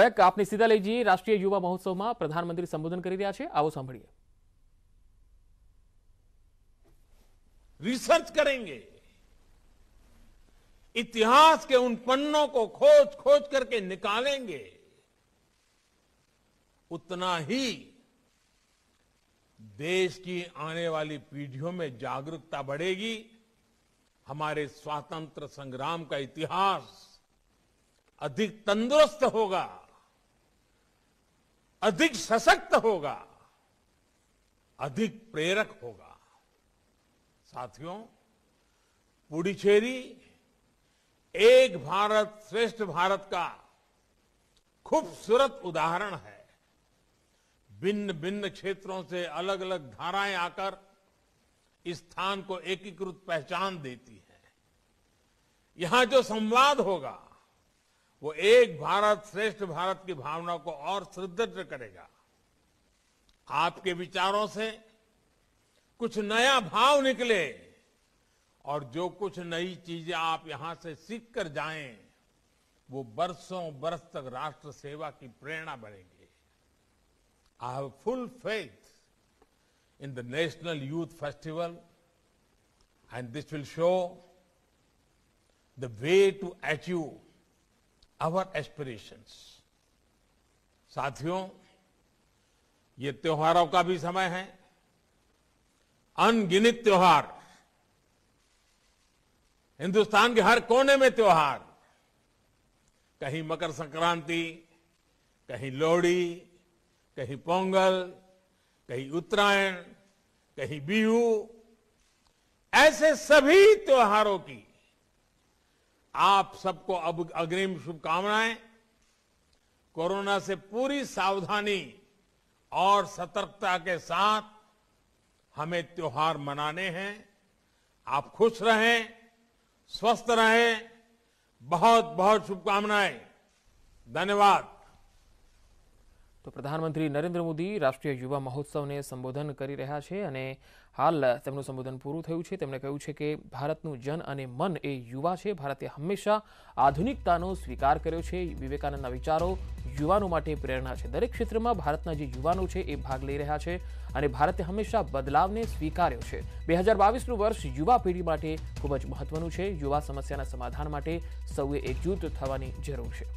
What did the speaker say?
आपने सीधा ले जी राष्ट्रीय युवा महोत्सव में प्रधानमंत्री संबोधन कर रहा है आओ સાંભળીએ रिसर्च करेंगे इतिहास के उन पन्नों को खोज खोज करके निकालेंगे उतना ही देश की आने वाली पीढ़ियों में जागरूकता बढ़ेगी हमारे स्वातंत्र संग्राम का इतिहास अधिक तंदुरुस्त होगा अधिक सशक्त होगा अधिक प्रेरक होगा साथियों पुडुचेरी एक भारत श्रेष्ठ भारत का खूबसूरत उदाहरण है भिन्न भिन्न क्षेत्रों से अलग अलग धाराएं आकर इस स्थान को एकीकृत पहचान देती है यहां जो संवाद होगा वो एक भारत श्रेष्ठ भारत की भावना को और सुदृढ़ करेगा आपके विचारों से कुछ नया भाव निकले और जो कुछ नई चीजें आप यहां से सीख कर जाए वो बरसों बरस तक राष्ट्र सेवा की प्रेरणा बनेंगे I have full faith in the national youth festival and this will show the way to achieve our aspirations साथियों ये त्योहारों का भी समय है अनगिनित त्योहार हिंदुस्तान के हर कोने में त्योहार कहीं मकर संक्रांति कहीं लोहड़ी कहीं पोंगल कहीं उत्तरायण कहीं बिहू ऐसे सभी त्योहारों की आप सबको अब अग्रिम शुभकामनाएं कोरोना से पूरी सावधानी और सतर्कता के साथ हमें त्योहार मनाने हैं आप खुश रहें स्वस्थ रहें बहुत बहुत शुभकामनाएं धन्यवाद તો પ્રધાનમંત્રી નરેન્દ્ર મોદી રાષ્ટ્રીય યુવા મહોત્સવને સંબોધન કરી રહ્યા છે અને હાલ તેમનું સંબોધન પૂરું થયું છે તેમણે કહ્યું છે કે ભારતનું જન અને મન એ યુવા છે ભારતે હંમેશા આધુનિકતાનો સ્વીકાર કર્યો છે विवेकानंदના વિચારો યુવાનો માટે પ્રેરણા છે દરેક ક્ષેત્રમાં ભારતના જે યુવાનો છે એ ભાગ લઈ રહ્યા છે અને ભારતે હંમેશા બદલાવને સ્વીકાર્યો છે 2022 નું વર્ષ યુવા પેઢી માટે ખૂબ જ મહત્વનું છે યુવા સમસ્યાના સમાધાન માટે સૌએ એકજૂટ થવાની જરૂર છે